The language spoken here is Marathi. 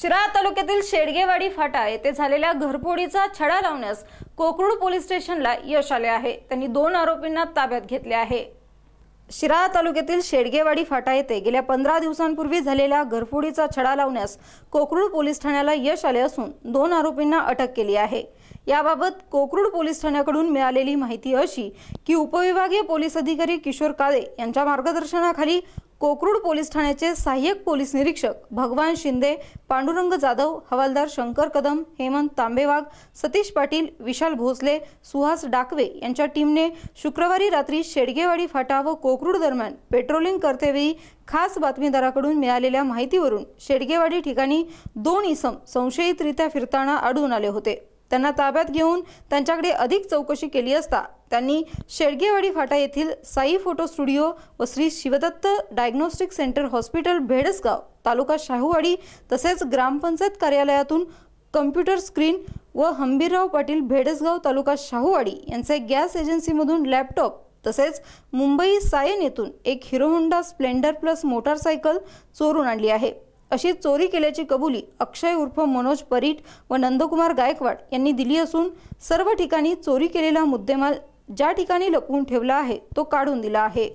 शिराळा तालुक्यातील शेडगेवाडी फाटा येथे झालेल्या घरफोडीचा छडा लावण्यास कोकरूड पोलीस स्टेशनला यश आले आहे त्यांनी दोन आरोपींना ताब्यात घेतले आहे शिराळा तालुक्यातील शेडगेवाडी फाटा येथे गेल्या पंधरा दिवसांपूर्वी झालेल्या घरफोडीचा छडा लावण्यास कोकरूड पोलीस ठाण्याला यश आले असून दोन आरोपींना अटक केली आहे याबाबत कोकरूड पोलीस ठाण्याकडून मिळालेली माहिती अशी की उपविभागीय पोलीस अधिकारी किशोर काळे यांच्या मार्गदर्शनाखाली कोकरूड पोलीस ठाण्याचे सहाय्यक पोलीस निरीक्षक भगवान शिंदे पांडुरंग जाधव हवालदार शंकर कदम हेमंत तांबेवाग सतीश पाटील विशाल भोसले सुहास डाकवे यांच्या टीमने शुक्रवारी रात्री शेडगेवाडी फाटा व कोकरूड दरम्यान पेट्रोलिंग करतेवेळी खास बातमीदाराकडून मिळालेल्या माहितीवरून शेडगेवाडी ठिकाणी दोन इसम संशयितरित्या फिरताना आढळून आले होते त्यांना ताब्यात घेऊन त्यांच्याकडे अधिक चौकशी केली असता त्यांनी शेडगेवाडी फाटा येथील साई फोटो स्टुडिओ व Shri Shivdatt diagnostic centre hospital Bhedasgaon taluka Shahuwadi तसेच ग्रामपंचायत कार्यालयातून कम्प्युटर स्क्रीन व हंबीरराव पाटील भेडसगाव तालुका शाहूवाडी यांचे गॅस एजन्सीमधून लॅपटॉप तसेच मुंबई सायन येथून एक Hero Honda Splendor Plus motorcycle चोरून आणली आहे अशी चोरी केल्याची कबुली अक्षय उर्फ मनोज परीट व नंदकुमार गायकवाड यांनी दिली असून सर्व ठिकाणी चोरी केलेला मुद्देमाल ज्या ठिकाणी लपवून ठेवला आहे तो काढून दिला आहे